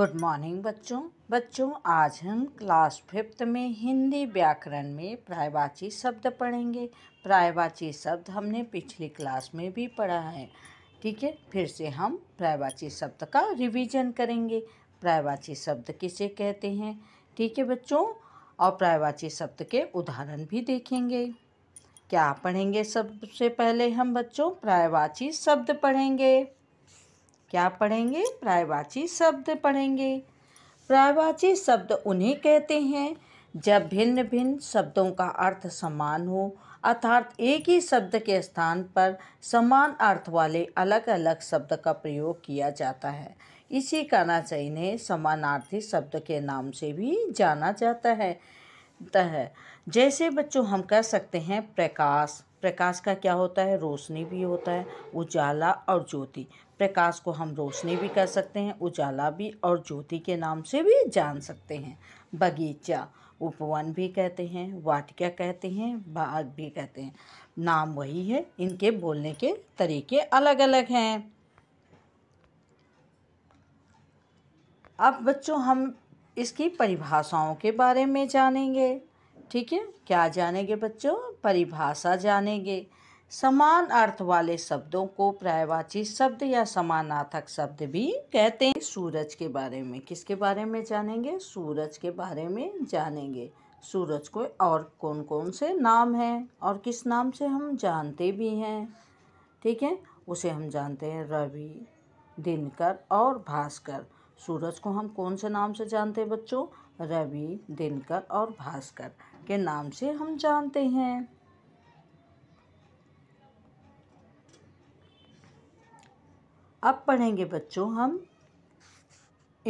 good morning बच्चों बच्चों आज हम क्लास फिफ्थ में हिंदी व्याकरण में प्रायवाची शब्द पढ़ेंगे प्रायवाची शब्द हमने पिछली क्लास में भी पढ़ा है ठीक है फिर से हम प्रायवाची शब्द का रिवीजन करेंगे प्रायवाची शब्द किसे कहते हैं ठीक है बच्चों और प्रायवाची शब्द के उदाहरण भी देखेंगे क्या पढ़ेंगे सबसे पहले हम बच्चों प्रायवाची शब्द पढ़ेंगे क्या पढ़ेंगे प्रायवाची शब्द पढ़ेंगे प्रायवाची शब्द उन्हें कहते हैं जब भिन्न भिन्न शब्दों का अर्थ समान हो अर्थात एक ही शब्द के स्थान पर समान अर्थ वाले अलग अलग शब्द का प्रयोग किया जाता है इसी कारण से इन्हें समानार्थी शब्द के नाम से भी जाना जाता है है जैसे बच्चों हम कह सकते हैं प्रकाश प्रकाश का क्या होता है रोशनी भी होता है उजाला और ज्योति प्रकाश को हम रोशनी भी कर सकते हैं उजाला भी और ज्योति के नाम से भी जान सकते हैं बगीचा उपवन भी कहते हैं वाटिका कहते हैं बाग भी कहते हैं नाम वही है इनके बोलने के तरीके अलग अलग हैं अब बच्चों हम इसकी परिभाषाओं के बारे में जानेंगे ठीक है क्या जानेंगे बच्चों परिभाषा जानेंगे समान अर्थ वाले शब्दों को प्रायवाची शब्द या समानार्थक शब्द भी कहते हैं सूरज के बारे में किसके बारे में जानेंगे सूरज के बारे में जानेंगे सूरज को और कौन कौन से नाम हैं और किस नाम से हम जानते भी हैं ठीक है उसे हम जानते हैं रवि दिनकर और भास्कर सूरज को हम कौन से नाम से जानते हैं बच्चों रवि दिनकर और भास्कर के नाम से हम जानते हैं अब पढ़ेंगे बच्चों हम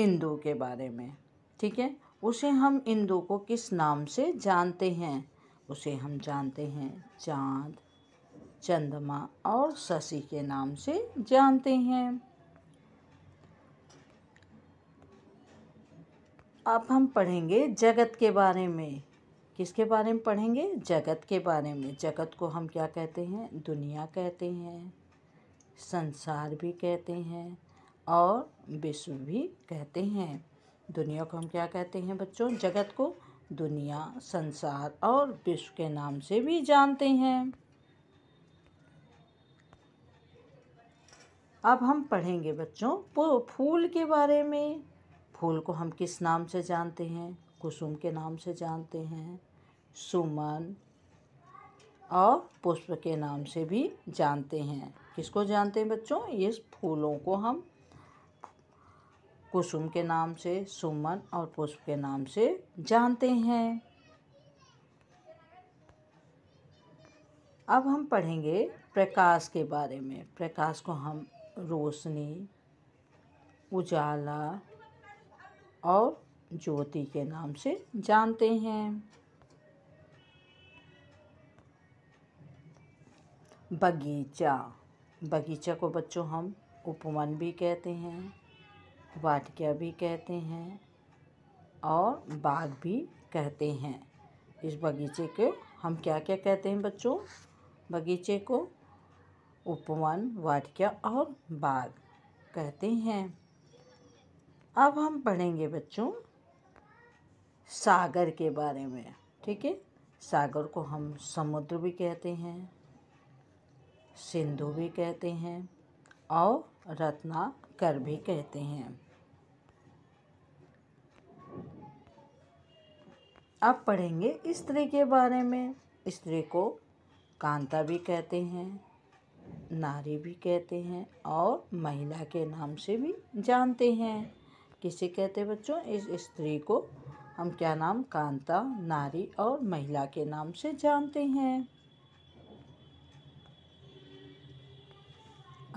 इंदु के बारे में ठीक है उसे हम इंदु को किस नाम से जानते हैं उसे हम जानते हैं चांद चंद्रमा और शशि के नाम से जानते हैं अब हम पढ़ेंगे जगत के बारे में किसके बारे में पढ़ेंगे जगत के बारे में जगत को हम क्या कहते हैं दुनिया कहते हैं संसार भी कहते हैं और विश्व भी कहते हैं दुनिया को हम क्या कहते हैं बच्चों जगत को दुनिया संसार और विश्व के नाम से भी जानते हैं अब हम पढ़ेंगे बच्चों फूल के बारे में फूल को हम किस नाम से जानते हैं कुसुम के नाम से जानते हैं सुमन और पुष्प के नाम से भी जानते हैं किसको जानते हैं बच्चों इस फूलों को हम कुसुम के नाम से सुमन और पुष्प के नाम से जानते हैं अब हम पढ़ेंगे प्रकाश के बारे में प्रकाश को हम रोशनी उजाला और ज्योति के नाम से जानते हैं बगीचा बगीचा को बच्चों हम उपवन भी कहते हैं वाटिका भी कहते हैं और बाग भी कहते हैं इस बगीचे के हम क्या क्या कहते हैं बच्चों बगीचे को उपवन वाटिका और बाग कहते हैं अब हम पढ़ेंगे बच्चों सागर के बारे में ठीक है सागर को हम समुद्र भी कहते हैं सिंधु भी कहते हैं और रत्नाकर भी कहते हैं अब पढ़ेंगे स्त्री के बारे में स्त्री को कांता भी कहते हैं नारी भी कहते हैं और महिला के नाम से भी जानते हैं किसे कहते हैं बच्चों इस स्त्री को हम क्या नाम कांता नारी और महिला के नाम से जानते हैं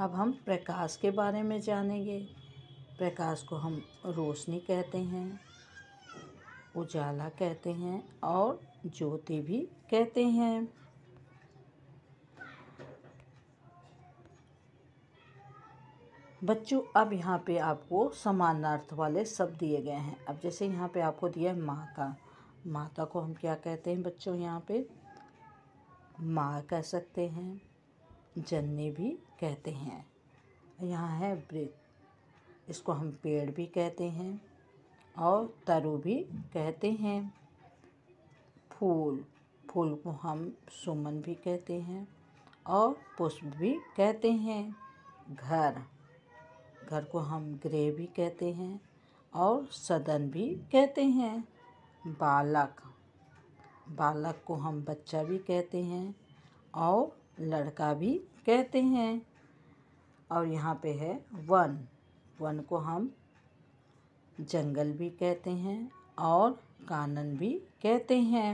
अब हम प्रकाश के बारे में जानेंगे प्रकाश को हम रोशनी कहते हैं उजाला कहते हैं और ज्योति भी कहते हैं बच्चों अब यहाँ पे आपको समानार्थ वाले शब्द दिए गए हैं अब जैसे यहाँ पे आपको दिया है माता माता को हम क्या कहते हैं बच्चों यहाँ पे माँ कह सकते हैं जननी भी कहते हैं यहाँ है वृक्ष इसको हम पेड़ भी कहते हैं और तरु भी कहते हैं फूल फूल को हम सुमन भी कहते हैं और पुष्प भी कहते हैं घर घर को हम गृह भी कहते हैं और सदन भी कहते हैं बालक बालक को हम बच्चा भी कहते हैं और लड़का भी कहते हैं और यहाँ पे है वन वन को हम जंगल भी कहते हैं और कानन भी कहते हैं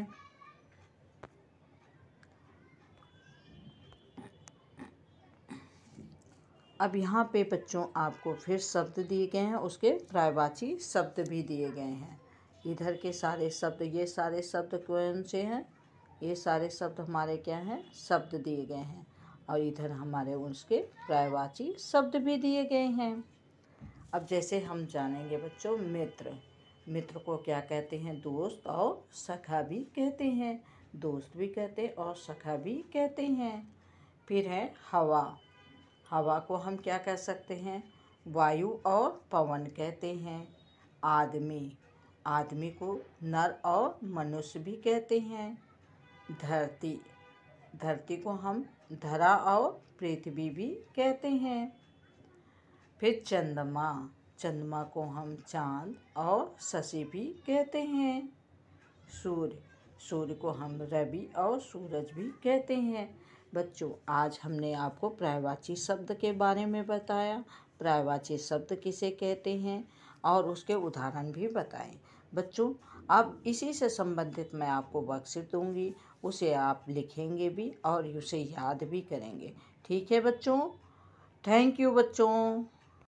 अब यहाँ पे बच्चों आपको फिर शब्द दिए गए हैं उसके प्रायवाची शब्द भी दिए गए हैं इधर के सारे शब्द ये सारे शब्द कौन से हैं ये सारे शब्द हमारे क्या हैं शब्द दिए गए हैं और इधर हमारे उसके प्रायवाची शब्द भी दिए गए हैं अब जैसे हम जानेंगे बच्चों मित्र मित्र को क्या कहते हैं दोस्त और सखा भी कहते हैं दोस्त भी कहते हैं और सखा भी कहते हैं फिर है हवा हवा को हम क्या कह सकते हैं वायु और पवन कहते हैं आदमी आदमी को नर और मनुष्य भी कहते हैं धरती धरती को हम धरा और पृथ्वी भी कहते हैं फिर चंद्रमा चंद्रमा को हम चांद और शशि भी कहते हैं सूर्य सूर्य को हम रवि और सूरज भी कहते हैं बच्चों आज हमने आपको प्रायवाची शब्द के बारे में बताया प्रायवाची शब्द किसे कहते हैं और उसके उदाहरण भी बताएं बच्चों अब इसी से संबंधित मैं आपको वर्कशीट दूंगी उसे आप लिखेंगे भी और उसे याद भी करेंगे ठीक है बच्चों थैंक यू बच्चों